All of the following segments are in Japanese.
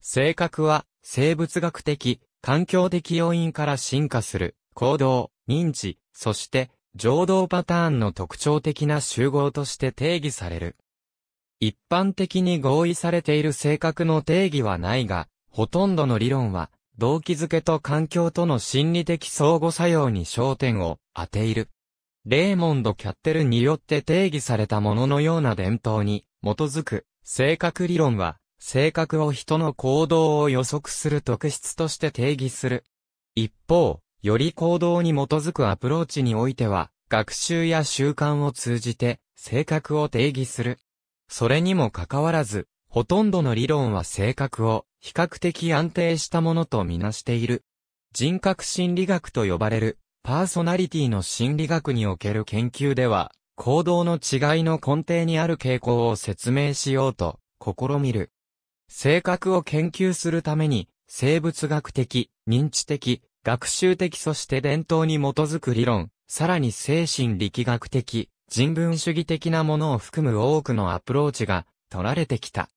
性格は生物学的、環境的要因から進化する行動、認知、そして情動パターンの特徴的な集合として定義される。一般的に合意されている性格の定義はないが、ほとんどの理論は動機づけと環境との心理的相互作用に焦点を当ている。レーモンド・キャッテルによって定義されたもののような伝統に基づく性格理論は性格を人の行動を予測する特質として定義する。一方、より行動に基づくアプローチにおいては、学習や習慣を通じて、性格を定義する。それにもかかわらず、ほとんどの理論は性格を比較的安定したものとみなしている。人格心理学と呼ばれるパーソナリティの心理学における研究では、行動の違いの根底にある傾向を説明しようと試みる。性格を研究するために、生物学的、認知的、学習的そして伝統に基づく理論、さらに精神力学的、人文主義的なものを含む多くのアプローチが取られてきた。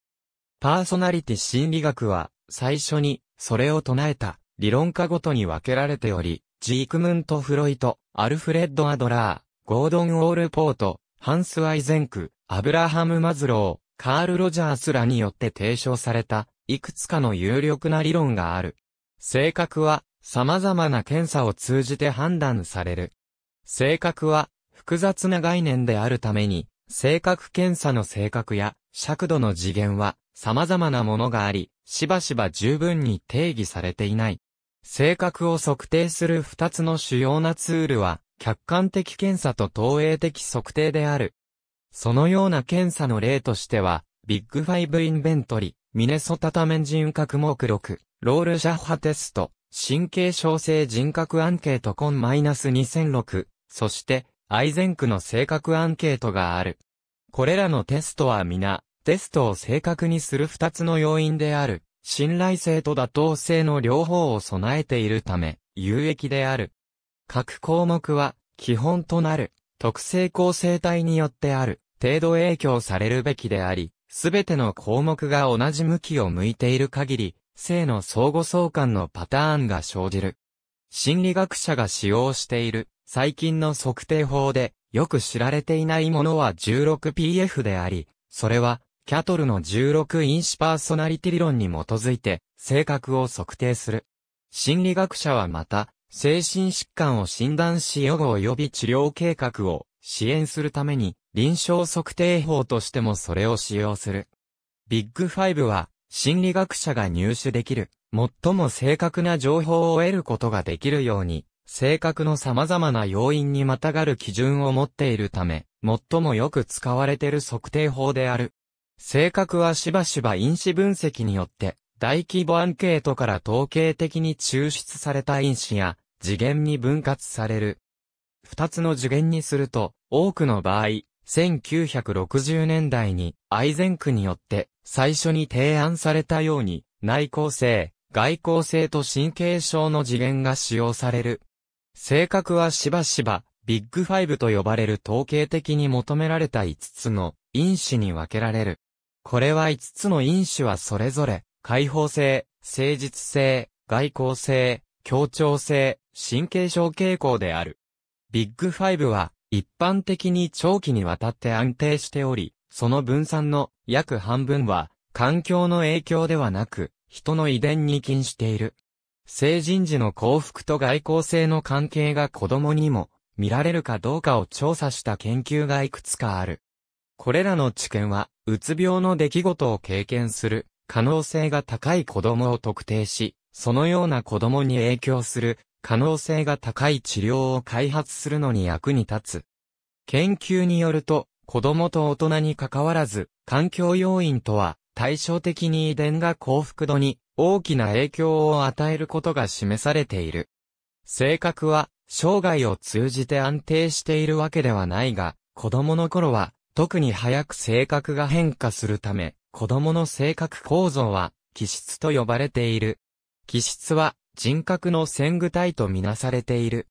パーソナリティ心理学は最初にそれを唱えた理論家ごとに分けられており、ジークムント・フロイト、アルフレッド・アドラー、ゴードン・オールポート、ハンス・アイゼンク、アブラハム・マズロー、カール・ロジャースらによって提唱された、いくつかの有力な理論がある。性格は、様々な検査を通じて判断される。性格は、複雑な概念であるために、性格検査の性格や、尺度の次元は、様々なものがあり、しばしば十分に定義されていない。性格を測定する二つの主要なツールは、客観的検査と投影的測定である。そのような検査の例としては、ビッグファイブインベントリ、ミネソタタメン人格目録、ロールシャッハテスト、神経症性人格アンケートコンマイナス2006、そして、アイゼンクの性格アンケートがある。これらのテストは皆、テストを正確にする二つの要因である、信頼性と妥当性の両方を備えているため、有益である。各項目は、基本となる、特性構成体によってある。程度影響されるべきであり、すべての項目が同じ向きを向いている限り、性の相互相関のパターンが生じる。心理学者が使用している最近の測定法でよく知られていないものは 16PF であり、それはキャトルの16因子パーソナリティ理論に基づいて性格を測定する。心理学者はまた、精神疾患を診断し予後及び治療計画を支援するために臨床測定法としてもそれを使用する。ビッグ5は、心理学者が入手できる、最も正確な情報を得ることができるように、性格の様々な要因にまたがる基準を持っているため、最もよく使われている測定法である。性格はしばしば因子分析によって、大規模アンケートから統計的に抽出された因子や、次元に分割される。二つの次元にすると、多くの場合、1960年代にアイゼンクによって最初に提案されたように内向性、外向性と神経症の次元が使用される。性格はしばしばビッグファイブと呼ばれる統計的に求められた5つの因子に分けられる。これは5つの因子はそれぞれ、開放性、誠実性、外向性、協調性、神経症傾向である。ビッグファイブは、一般的に長期にわたって安定しており、その分散の約半分は、環境の影響ではなく、人の遺伝に近している。成人時の幸福と外交性の関係が子供にも見られるかどうかを調査した研究がいくつかある。これらの知見は、うつ病の出来事を経験する可能性が高い子供を特定し、そのような子供に影響する可能性が高い治療を開発するのに役に立つ。研究によると、子供と大人に関わらず、環境要因とは、対照的に遺伝が幸福度に大きな影響を与えることが示されている。性格は、生涯を通じて安定しているわけではないが、子供の頃は、特に早く性格が変化するため、子供の性格構造は、気質と呼ばれている。気質は、人格の先具体とみなされている。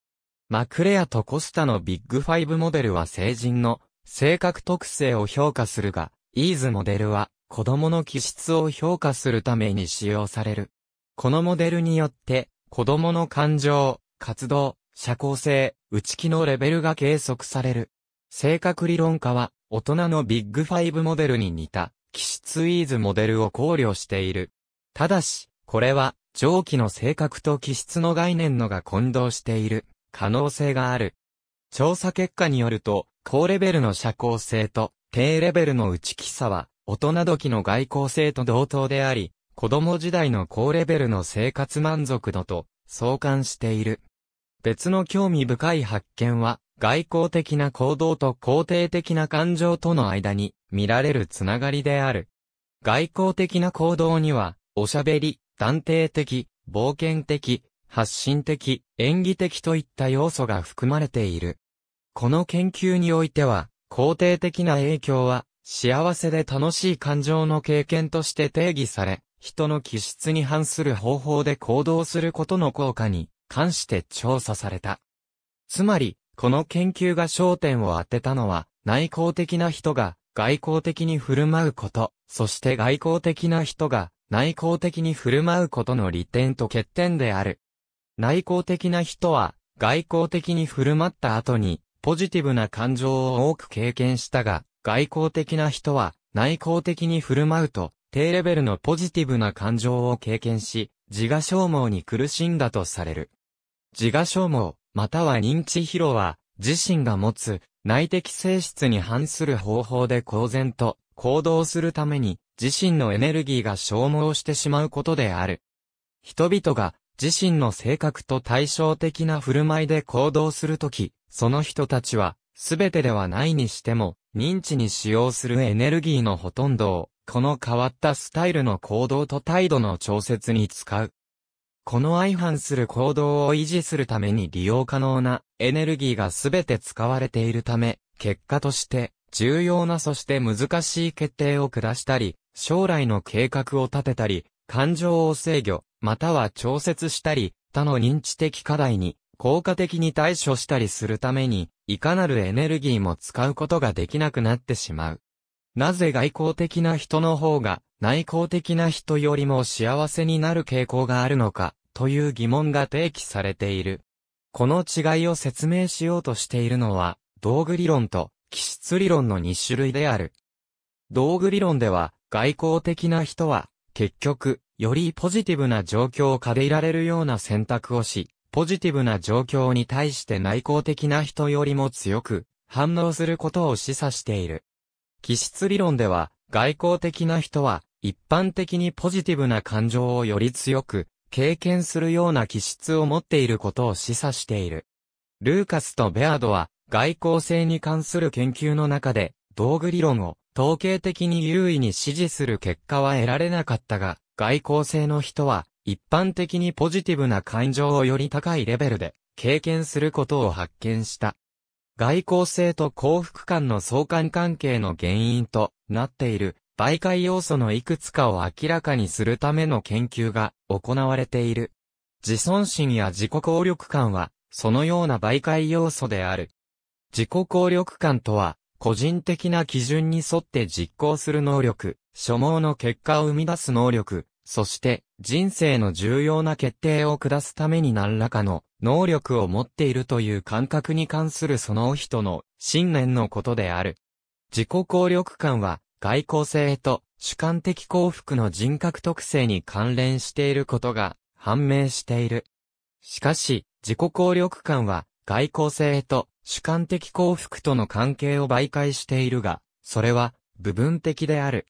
マクレアとコスタのビッグファイブモデルは成人の性格特性を評価するが、イーズモデルは子供の気質を評価するために使用される。このモデルによって、子供の感情、活動、社交性、内気のレベルが計測される。性格理論家は、大人のビッグファイブモデルに似た、気質イーズモデルを考慮している。ただし、これは、上記の性格と気質の概念のが混同している可能性がある。調査結果によると、高レベルの社交性と低レベルの内気さは、大人時の外交性と同等であり、子供時代の高レベルの生活満足度と相関している。別の興味深い発見は、外交的な行動と肯定的な感情との間に見られるつながりである。外交的な行動には、おしゃべり、断定的、冒険的、発信的、演技的といった要素が含まれている。この研究においては、肯定的な影響は、幸せで楽しい感情の経験として定義され、人の気質に反する方法で行動することの効果に関して調査された。つまり、この研究が焦点を当てたのは、内向的な人が外交的に振る舞うこと、そして外交的な人が内向的に振る舞うことの利点と欠点である。内向的な人は、外向的に振る舞った後に、ポジティブな感情を多く経験したが、外向的な人は、内向的に振る舞うと、低レベルのポジティブな感情を経験し、自我消耗に苦しんだとされる。自我消耗、または認知疲労は、自身が持つ内的性質に反する方法で公然と行動するために自身のエネルギーが消耗してしまうことである。人々が自身の性格と対照的な振る舞いで行動するとき、その人たちは、全てではないにしても、認知に使用するエネルギーのほとんどを、この変わったスタイルの行動と態度の調節に使う。この相反する行動を維持するために利用可能なエネルギーが全て使われているため、結果として重要なそして難しい決定を下したり、将来の計画を立てたり、感情を制御、または調節したり、他の認知的課題に効果的に対処したりするために、いかなるエネルギーも使うことができなくなってしまう。なぜ外交的な人の方が内向的な人よりも幸せになる傾向があるのか、という疑問が提起されている。この違いを説明しようとしているのは、道具理論と気質理論の2種類である。道具理論では、外交的な人は、結局、よりポジティブな状況を借りられるような選択をし、ポジティブな状況に対して内向的な人よりも強く反応することを示唆している。気質理論では、外交的な人は、一般的にポジティブな感情をより強く、経験するような気質を持っていることを示唆している。ルーカスとベアードは、外交性に関する研究の中で、道具理論を、統計的に優位に支持する結果は得られなかったが、外交性の人は、一般的にポジティブな感情をより高いレベルで経験することを発見した。外交性と幸福感の相関関係の原因となっている媒介要素のいくつかを明らかにするための研究が行われている。自尊心や自己効力感は、そのような媒介要素である。自己効力感とは、個人的な基準に沿って実行する能力、所望の結果を生み出す能力、そして人生の重要な決定を下すために何らかの能力を持っているという感覚に関するその人の信念のことである。自己効力感は外交性と主観的幸福の人格特性に関連していることが判明している。しかし、自己効力感は外交性と主観的幸福との関係を媒介しているが、それは部分的である。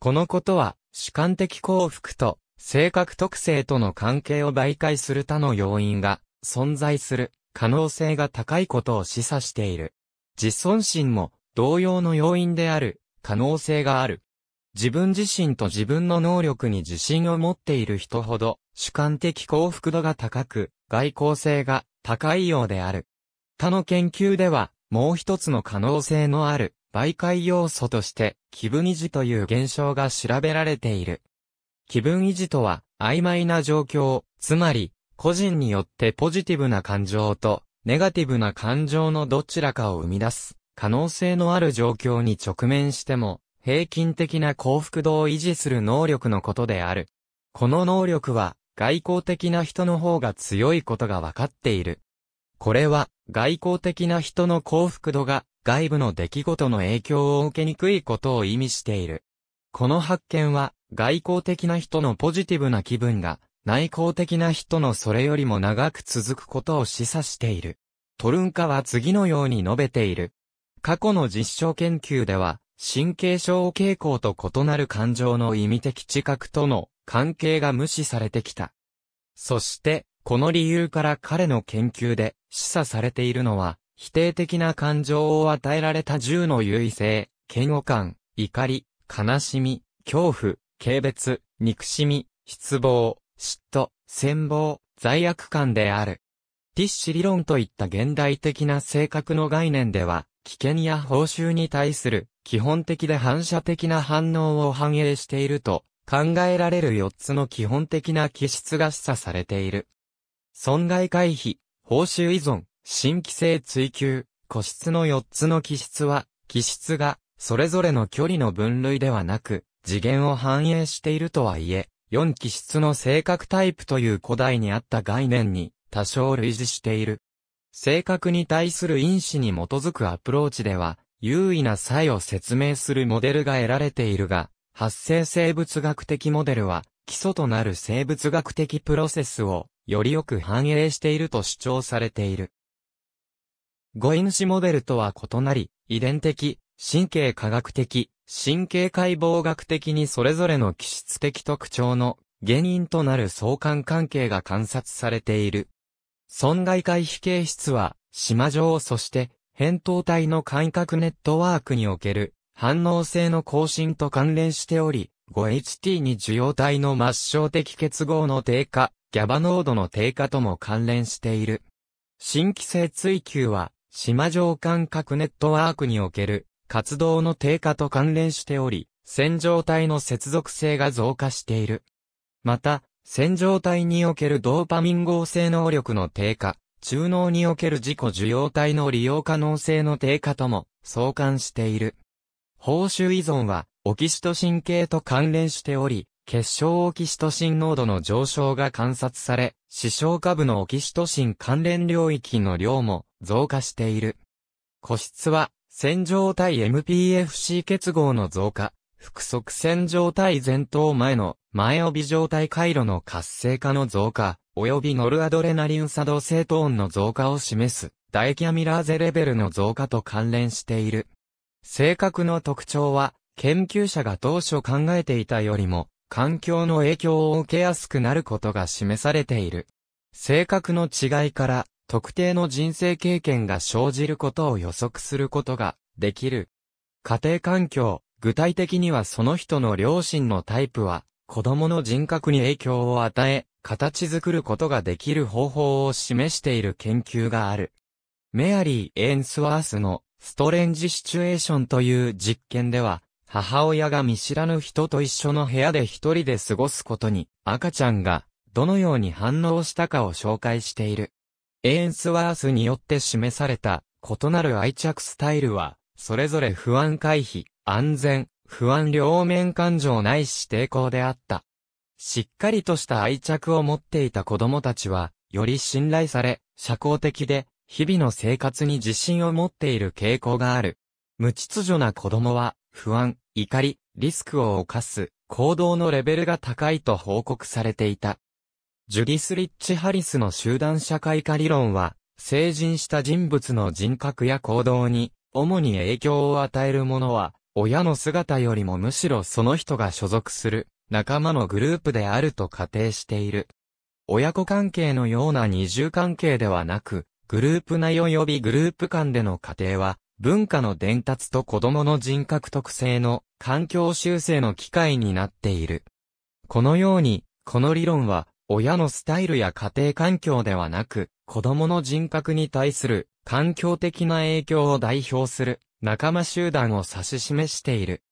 このことは主観的幸福と性格特性との関係を媒介する他の要因が存在する可能性が高いことを示唆している。自尊心も同様の要因である可能性がある。自分自身と自分の能力に自信を持っている人ほど主観的幸福度が高く外交性が高いようである。他の研究では、もう一つの可能性のある媒介要素として、気分維持という現象が調べられている。気分維持とは、曖昧な状況、つまり、個人によってポジティブな感情と、ネガティブな感情のどちらかを生み出す、可能性のある状況に直面しても、平均的な幸福度を維持する能力のことである。この能力は、外交的な人の方が強いことが分かっている。これは、外交的な人の幸福度が、外部の出来事の影響を受けにくいことを意味している。この発見は、外交的な人のポジティブな気分が、内向的な人のそれよりも長く続くことを示唆している。トルンカは次のように述べている。過去の実証研究では、神経症傾向と異なる感情の意味的知覚との関係が無視されてきた。そして、この理由から彼の研究で示唆されているのは、否定的な感情を与えられた銃の優位性、嫌悪感、怒り、悲しみ、恐怖、軽蔑、憎しみ、失望、嫉妬、戦望、罪悪感である。ティッシュ理論といった現代的な性格の概念では、危険や報酬に対する基本的で反射的な反応を反映していると考えられる4つの基本的な気質が示唆されている。損害回避、報酬依存、新規性追求、個室の4つの気質は、気質が、それぞれの距離の分類ではなく、次元を反映しているとはいえ、4気質の性格タイプという古代にあった概念に、多少類似している。性格に対する因子に基づくアプローチでは、優位な差を説明するモデルが得られているが、発生生物学的モデルは、基礎となる生物学的プロセスをよりよく反映していると主張されている。語イヌモデルとは異なり、遺伝的、神経科学的、神経解剖学的にそれぞれの気質的特徴の原因となる相関関係が観察されている。損害回避形質は、島状そして、扁桃体の感覚ネットワークにおける反応性の更新と関連しており、5HT に受容体の末梢的結合の低下、ギャバ濃度の低下とも関連している。新規性追求は、島上間覚ネットワークにおける活動の低下と関連しており、線状体の接続性が増加している。また、線状体におけるドーパミン合成能力の低下、中脳における自己受容体の利用可能性の低下とも相関している。報酬依存は、オキシト神経と関連しており、結晶オキシトシン濃度の上昇が観察され、視床下部のオキシトシン関連領域の量も増加している。個室は、線状体 MPFC 結合の増加、複側線状体前頭前の前帯状態回路の活性化の増加、及びノルアドレナリン作動性トーンの増加を示す、イキャミラーゼレベルの増加と関連している。性格の特徴は、研究者が当初考えていたよりも、環境の影響を受けやすくなることが示されている。性格の違いから、特定の人生経験が生じることを予測することができる。家庭環境、具体的にはその人の両親のタイプは、子供の人格に影響を与え、形作ることができる方法を示している研究がある。メアリー・エンスワースのストレンジシチュエーションという実験では、母親が見知らぬ人と一緒の部屋で一人で過ごすことに、赤ちゃんが、どのように反応したかを紹介している。エーンスワースによって示された、異なる愛着スタイルは、それぞれ不安回避、安全、不安両面感情ないし抵抗であった。しっかりとした愛着を持っていた子供たちは、より信頼され、社交的で、日々の生活に自信を持っている傾向がある。無秩序な子供は、不安、怒り、リスクを冒す行動のレベルが高いと報告されていた。ジュディス・リッチ・ハリスの集団社会化理論は、成人した人物の人格や行動に、主に影響を与えるものは、親の姿よりもむしろその人が所属する仲間のグループであると仮定している。親子関係のような二重関係ではなく、グループ内及びグループ間での過程は、文化の伝達と子供の人格特性の環境修正の機会になっている。このように、この理論は、親のスタイルや家庭環境ではなく、子供の人格に対する環境的な影響を代表する仲間集団を指し示している。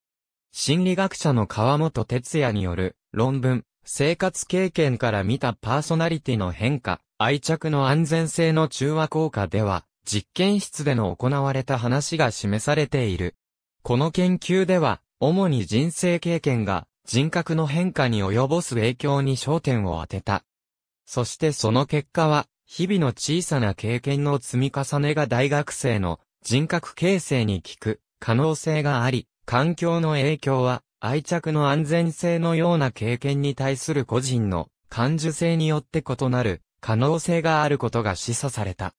心理学者の川本哲也による論文、生活経験から見たパーソナリティの変化、愛着の安全性の中和効果では、実験室での行われた話が示されている。この研究では、主に人生経験が人格の変化に及ぼす影響に焦点を当てた。そしてその結果は、日々の小さな経験の積み重ねが大学生の人格形成に効く可能性があり、環境の影響は愛着の安全性のような経験に対する個人の感受性によって異なる可能性があることが示唆された。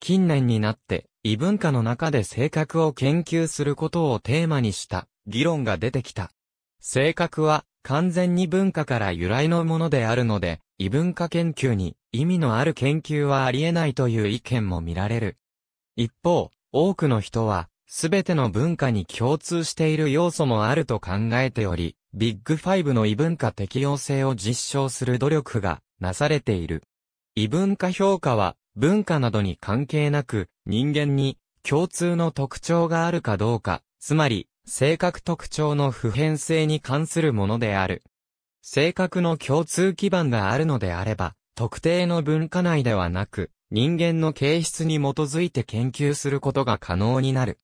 近年になって異文化の中で性格を研究することをテーマにした議論が出てきた。性格は完全に文化から由来のものであるので、異文化研究に意味のある研究はありえないという意見も見られる。一方、多くの人は、すべての文化に共通している要素もあると考えており、ビッグファイブの異文化適用性を実証する努力がなされている。異文化評価は文化などに関係なく、人間に共通の特徴があるかどうか、つまり、性格特徴の普遍性に関するものである。性格の共通基盤があるのであれば、特定の文化内ではなく、人間の形質に基づいて研究することが可能になる。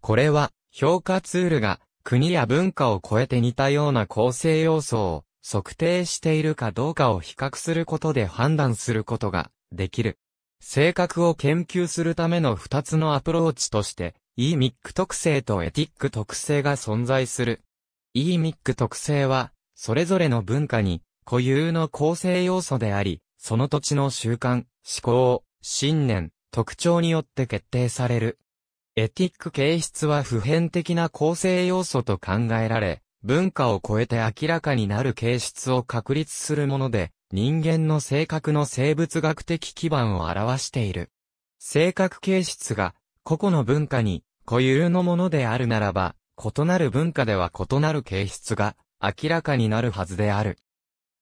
これは、評価ツールが、国や文化を超えて似たような構成要素を測定しているかどうかを比較することで判断することができる。性格を研究するための二つのアプローチとして、EMIC 特性とエティック特性が存在する。EMIC 特性は、それぞれの文化に固有の構成要素であり、その土地の習慣、思考、信念、特徴によって決定される。エティック形質は普遍的な構成要素と考えられ、文化を超えて明らかになる形質を確立するもので、人間の性格の生物学的基盤を表している。性格形質が個々の文化に固有のものであるならば、異なる文化では異なる形質が明らかになるはずである。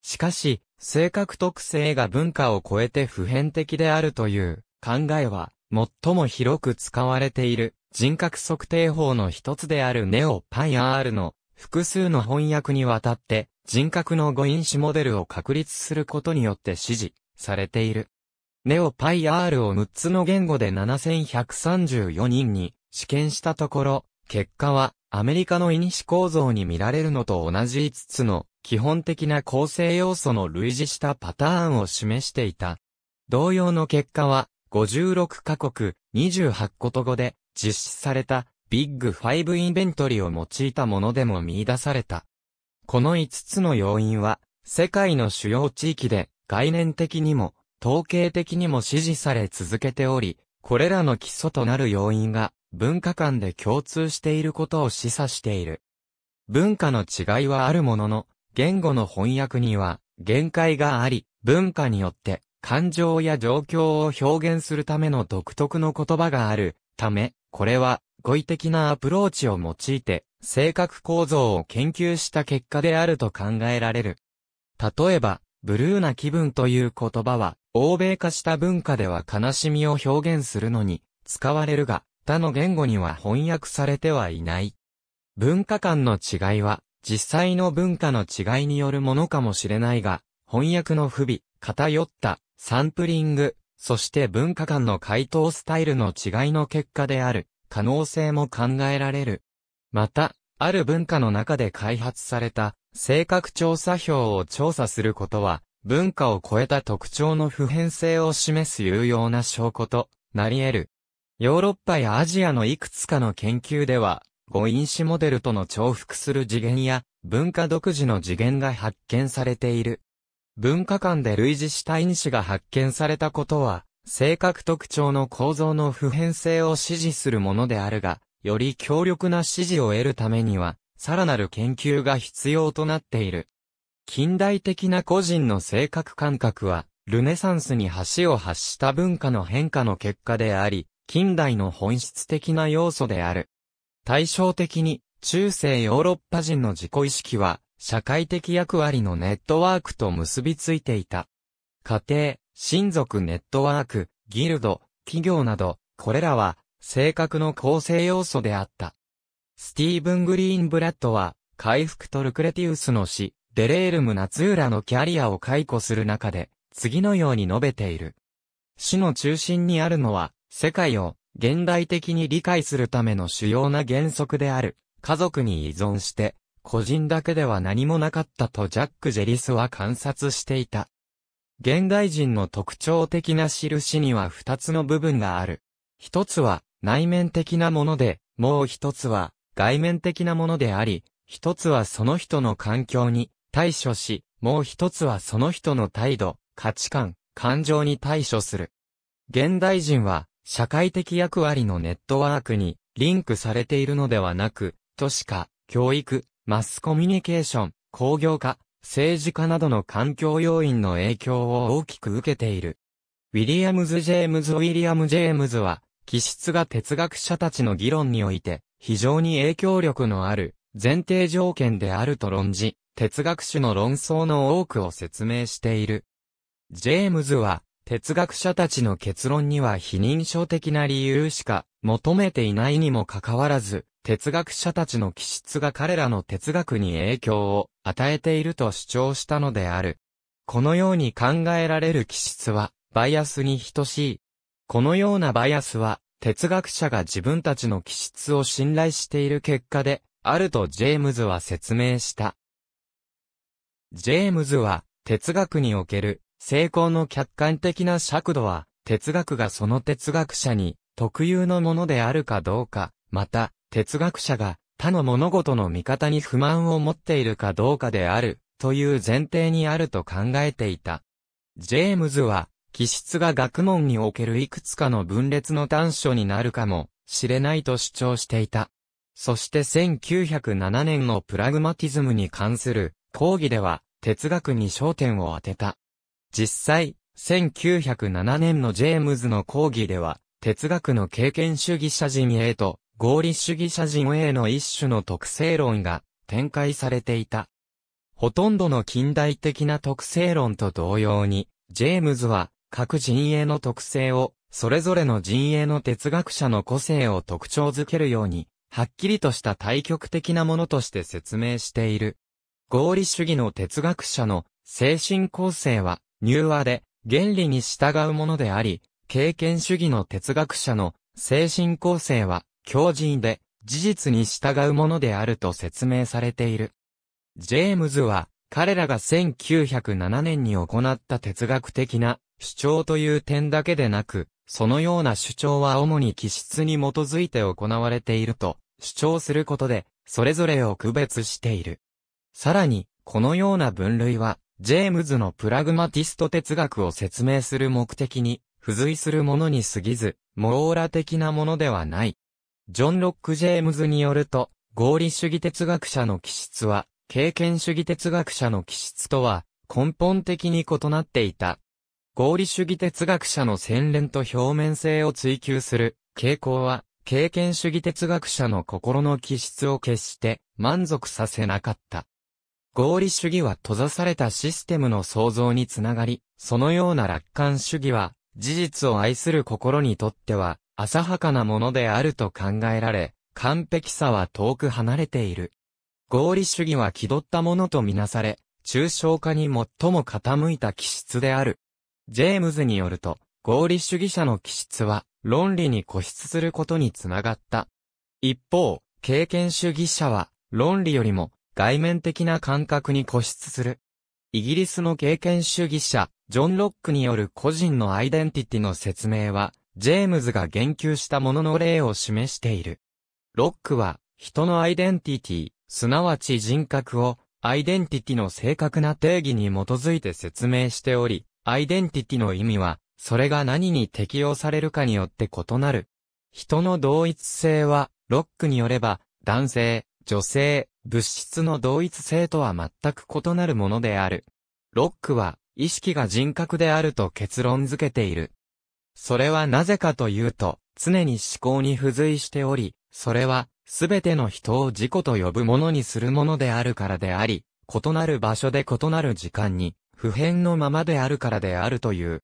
しかし、性格特性が文化を超えて普遍的であるという考えは、最も広く使われている人格測定法の一つであるネオ・パイアールの複数の翻訳にわたって人格の誤因子モデルを確立することによって指示されている。ネオパイ R を6つの言語で7134人に試験したところ、結果はアメリカの因子構造に見られるのと同じ5つの基本的な構成要素の類似したパターンを示していた。同様の結果は56カ国28言語で実施されたビッグ5インベントリを用いたものでも見出された。この5つの要因は、世界の主要地域で概念的にも、統計的にも支持され続けており、これらの基礎となる要因が文化間で共通していることを示唆している。文化の違いはあるものの、言語の翻訳には限界があり、文化によって感情や状況を表現するための独特の言葉があるため、これは語彙的なアプローチを用いて、性格構造を研究した結果であると考えられる。例えば、ブルーな気分という言葉は、欧米化した文化では悲しみを表現するのに、使われるが、他の言語には翻訳されてはいない。文化間の違いは、実際の文化の違いによるものかもしれないが、翻訳の不備、偏った、サンプリング、そして文化間の回答スタイルの違いの結果である。可能性も考えられる。また、ある文化の中で開発された性格調査表を調査することは、文化を超えた特徴の普遍性を示す有用な証拠となり得る。ヨーロッパやアジアのいくつかの研究では、誤因子モデルとの重複する次元や文化独自の次元が発見されている。文化間で類似した因子が発見されたことは、性格特徴の構造の普遍性を支持するものであるが、より強力な支持を得るためには、さらなる研究が必要となっている。近代的な個人の性格感覚は、ルネサンスに橋を発した文化の変化の結果であり、近代の本質的な要素である。対照的に、中世ヨーロッパ人の自己意識は、社会的役割のネットワークと結びついていた。家庭、親族ネットワーク、ギルド、企業など、これらは、性格の構成要素であった。スティーブン・グリーンブラッドは、回復とルクレティウスの死、デレールム・ナツーラのキャリアを解雇する中で、次のように述べている。死の中心にあるのは、世界を現代的に理解するための主要な原則である、家族に依存して、個人だけでは何もなかったとジャック・ジェリスは観察していた。現代人の特徴的な印には二つの部分がある。一つは内面的なもので、もう一つは外面的なものであり、一つはその人の環境に対処し、もう一つはその人の態度、価値観、感情に対処する。現代人は社会的役割のネットワークにリンクされているのではなく、都市化、教育、マスコミュニケーション、工業化、政治家などの環境要因の影響を大きく受けている。ウィリアムズ・ジェームズ・ウィリアム・ジェームズは、気質が哲学者たちの議論において、非常に影響力のある、前提条件であると論じ、哲学史の論争の多くを説明している。ジェームズは、哲学者たちの結論には否認書的な理由しか求めていないにもかかわらず、哲学者たちの気質が彼らの哲学に影響を与えていると主張したのである。このように考えられる気質は、バイアスに等しい。このようなバイアスは、哲学者が自分たちの気質を信頼している結果で、あるとジェームズは説明した。ジェームズは、哲学における成功の客観的な尺度は、哲学がその哲学者に特有のものであるかどうか、また、哲学者が他の物事の見方に不満を持っているかどうかである、という前提にあると考えていた。ジェームズは、気質が学問におけるいくつかの分裂の短所になるかもしれないと主張していた。そして1907年のプラグマティズムに関する講義では哲学に焦点を当てた。実際、1907年のジェームズの講義では哲学の経験主義者陣営と合理主義者陣への一種の特性論が展開されていた。ほとんどの近代的な特性論と同様に、ジェームズは各陣営の特性を、それぞれの陣営の哲学者の個性を特徴づけるように、はっきりとした対極的なものとして説明している。合理主義の哲学者の精神構成は、入和で原理に従うものであり、経験主義の哲学者の精神構成は、強人で、事実に従うものであると説明されている。ジェームズは、彼らが1907年に行った哲学的な主張という点だけでなく、そのような主張は主に気質に基づいて行われていると主張することで、それぞれを区別している。さらに、このような分類は、ジェームズのプラグマティスト哲学を説明する目的に、付随するものに過ぎず、モーラ的なものではない。ジョン・ロック・ジェームズによると、合理主義哲学者の気質は、経験主義哲学者の気質とは、根本的に異なっていた。合理主義哲学者の洗練と表面性を追求する傾向は、経験主義哲学者の心の気質を決して満足させなかった。合理主義は閉ざされたシステムの創造につながり、そのような楽観主義は、事実を愛する心にとっては、浅はかなものであると考えられ、完璧さは遠く離れている。合理主義は気取ったものとみなされ、抽象化に最も傾いた気質である。ジェームズによると、合理主義者の気質は、論理に固執することにつながった。一方、経験主義者は、論理よりも、外面的な感覚に固執する。イギリスの経験主義者、ジョン・ロックによる個人のアイデンティティの説明は、ジェームズが言及したものの例を示している。ロックは、人のアイデンティティ、すなわち人格を、アイデンティティの正確な定義に基づいて説明しており、アイデンティティの意味は、それが何に適用されるかによって異なる。人の同一性は、ロックによれば、男性、女性、物質の同一性とは全く異なるものである。ロックは、意識が人格であると結論付けている。それはなぜかというと、常に思考に付随しており、それは、すべての人を自己と呼ぶものにするものであるからであり、異なる場所で異なる時間に、普遍のままであるからであるという。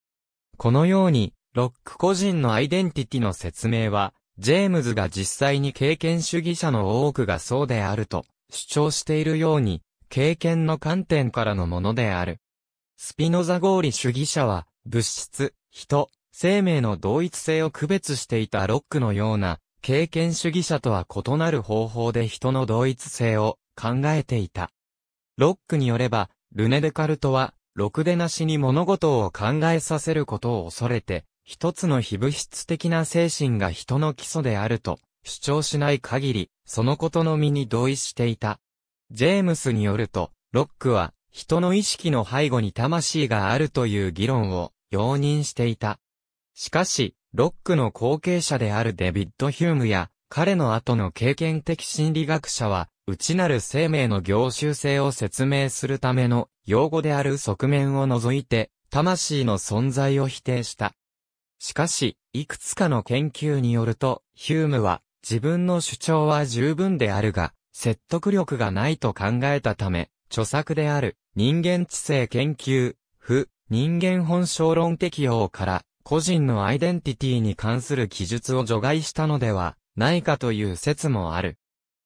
このように、ロック個人のアイデンティティの説明は、ジェームズが実際に経験主義者の多くがそうであると主張しているように、経験の観点からのものである。スピノザ合理主義者は、物質、人、生命の同一性を区別していたロックのような、経験主義者とは異なる方法で人の同一性を考えていた。ロックによれば、ルネ・デカルトは、ろくでなしに物事を考えさせることを恐れて、一つの非物質的な精神が人の基礎であると主張しない限り、そのことのみに同意していた。ジェームスによると、ロックは、人の意識の背後に魂があるという議論を容認していた。しかし、ロックの後継者であるデビッド・ヒュームや、彼の後の経験的心理学者は、内なる生命の凝集性を説明するための用語である側面を除いて、魂の存在を否定した。しかし、いくつかの研究によると、ヒュームは、自分の主張は十分であるが、説得力がないと考えたため、著作である、人間知性研究、不、人間本性論適用から、個人のアイデンティティに関する記述を除外したのではないかという説もある。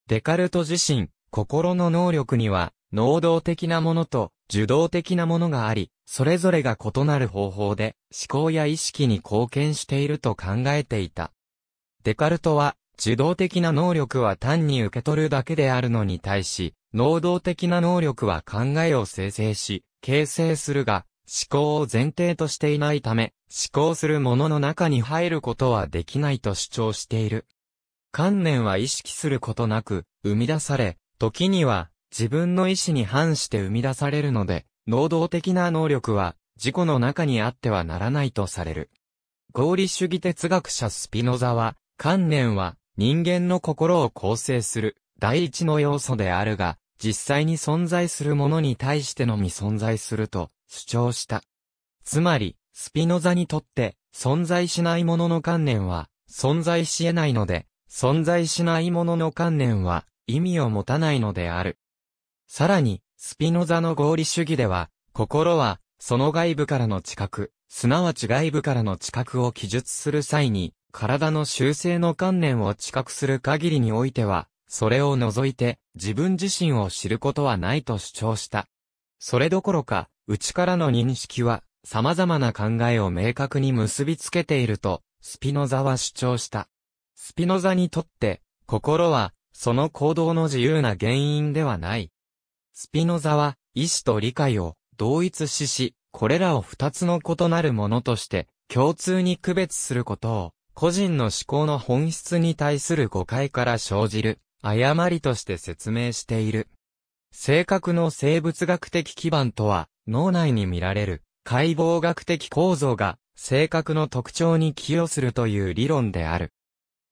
デカルト自身、心の能力には、能動的なものと受動的なものがあり、それぞれが異なる方法で思考や意識に貢献していると考えていた。デカルトは、受動的な能力は単に受け取るだけであるのに対し、能動的な能力は考えを生成し、形成するが、思考を前提としていないため、思考するものの中に入ることはできないと主張している。観念は意識することなく、生み出され、時には、自分の意思に反して生み出されるので、能動的な能力は、自己の中にあってはならないとされる。合理主義哲学者スピノザは、観念は、人間の心を構成する、第一の要素であるが、実際に存在するものに対してのみ存在すると、主張した。つまり、スピノザにとって、存在しないものの観念は、存在し得ないので、存在しないものの観念は、意味を持たないのである。さらに、スピノザの合理主義では、心は、その外部からの知覚、すなわち外部からの知覚を記述する際に、体の修正の観念を知覚する限りにおいては、それを除いて、自分自身を知ることはないと主張した。それどころか、内からの認識は、様々な考えを明確に結びつけていると、スピノザは主張した。スピノザにとって、心は、その行動の自由な原因ではない。スピノザは、意志と理解を同一視し、これらを二つの異なるものとして、共通に区別することを、個人の思考の本質に対する誤解から生じる、誤りとして説明している。性格の生物学的基盤とは、脳内に見られる解剖学的構造が性格の特徴に寄与するという理論である。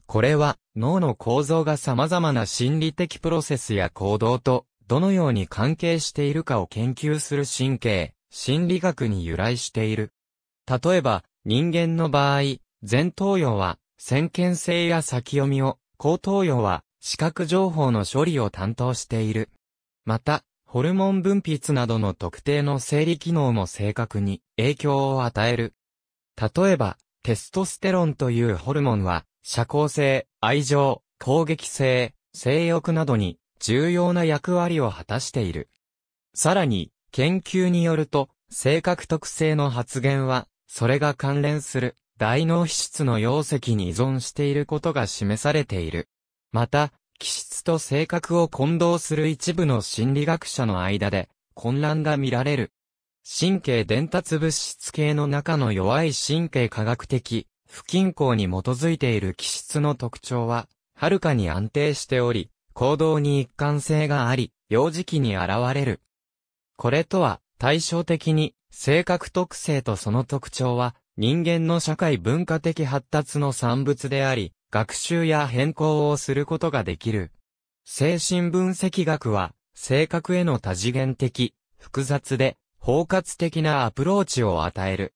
これは脳の構造が様々な心理的プロセスや行動とどのように関係しているかを研究する神経、心理学に由来している。例えば人間の場合、前頭葉は先見性や先読みを、後頭葉は視覚情報の処理を担当している。また、ホルモン分泌などの特定の生理機能も正確に影響を与える。例えば、テストステロンというホルモンは、社交性、愛情、攻撃性、性欲などに重要な役割を果たしている。さらに、研究によると、性格特性の発現は、それが関連する大脳皮質の容積に依存していることが示されている。また、気質と性格を混同する一部の心理学者の間で、混乱が見られる。神経伝達物質系の中の弱い神経科学的、不均衡に基づいている気質の特徴は、はるかに安定しており、行動に一貫性があり、幼児期に現れる。これとは、対照的に、性格特性とその特徴は、人間の社会文化的発達の産物であり、学習や変更をすることができる。精神分析学は、性格への多次元的、複雑で、包括的なアプローチを与える。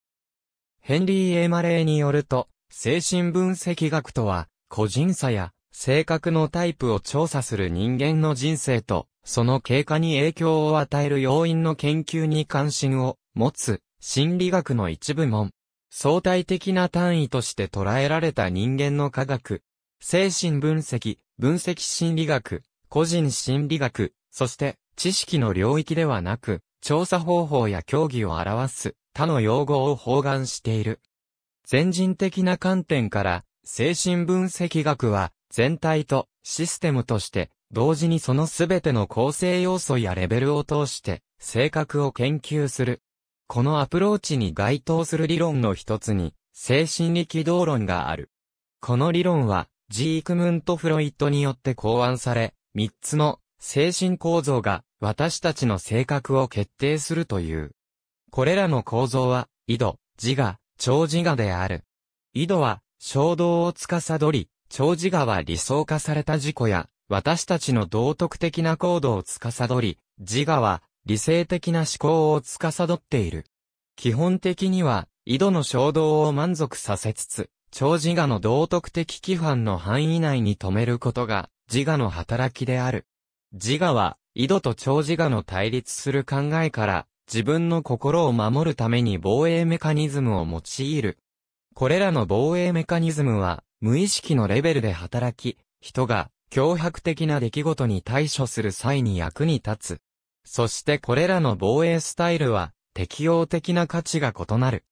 ヘンリー・エマレーによると、精神分析学とは、個人差や性格のタイプを調査する人間の人生と、その経過に影響を与える要因の研究に関心を持つ、心理学の一部門。相対的な単位として捉えられた人間の科学、精神分析、分析心理学、個人心理学、そして知識の領域ではなく、調査方法や競技を表す他の用語を包含している。全人的な観点から、精神分析学は全体とシステムとして同時にそのすべての構成要素やレベルを通して性格を研究する。このアプローチに該当する理論の一つに、精神力道論がある。この理論は、ジークムント・フロイトによって考案され、三つの精神構造が私たちの性格を決定するという。これらの構造は、井戸、自我、超自我である。井戸は、衝動を司り、超自我は理想化された事故や、私たちの道徳的な行動を司り、自我は理性的な思考を司っている。基本的には、井戸の衝動を満足させつつ、長自我の道徳的規範の範囲内に止めることが、自我の働きである。自我は、井戸と長自我の対立する考えから、自分の心を守るために防衛メカニズムを用いる。これらの防衛メカニズムは、無意識のレベルで働き、人が、脅迫的な出来事に対処する際に役に立つ。そしてこれらの防衛スタイルは、適応的な価値が異なる。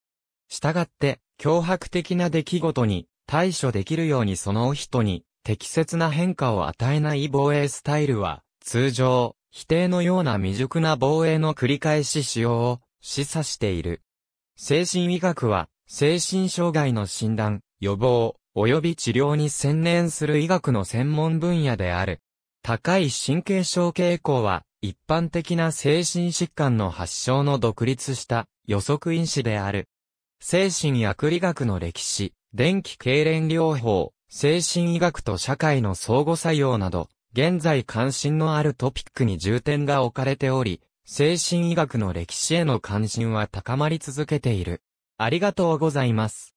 したがって、脅迫的な出来事に対処できるようにその人に適切な変化を与えない防衛スタイルは、通常、否定のような未熟な防衛の繰り返し使用を示唆している。精神医学は、精神障害の診断、予防、及び治療に専念する医学の専門分野である。高い神経症傾向は、一般的な精神疾患の発症の独立した予測因子である。精神薬理学の歴史、電気痙攣療法、精神医学と社会の相互作用など、現在関心のあるトピックに重点が置かれており、精神医学の歴史への関心は高まり続けている。ありがとうございます。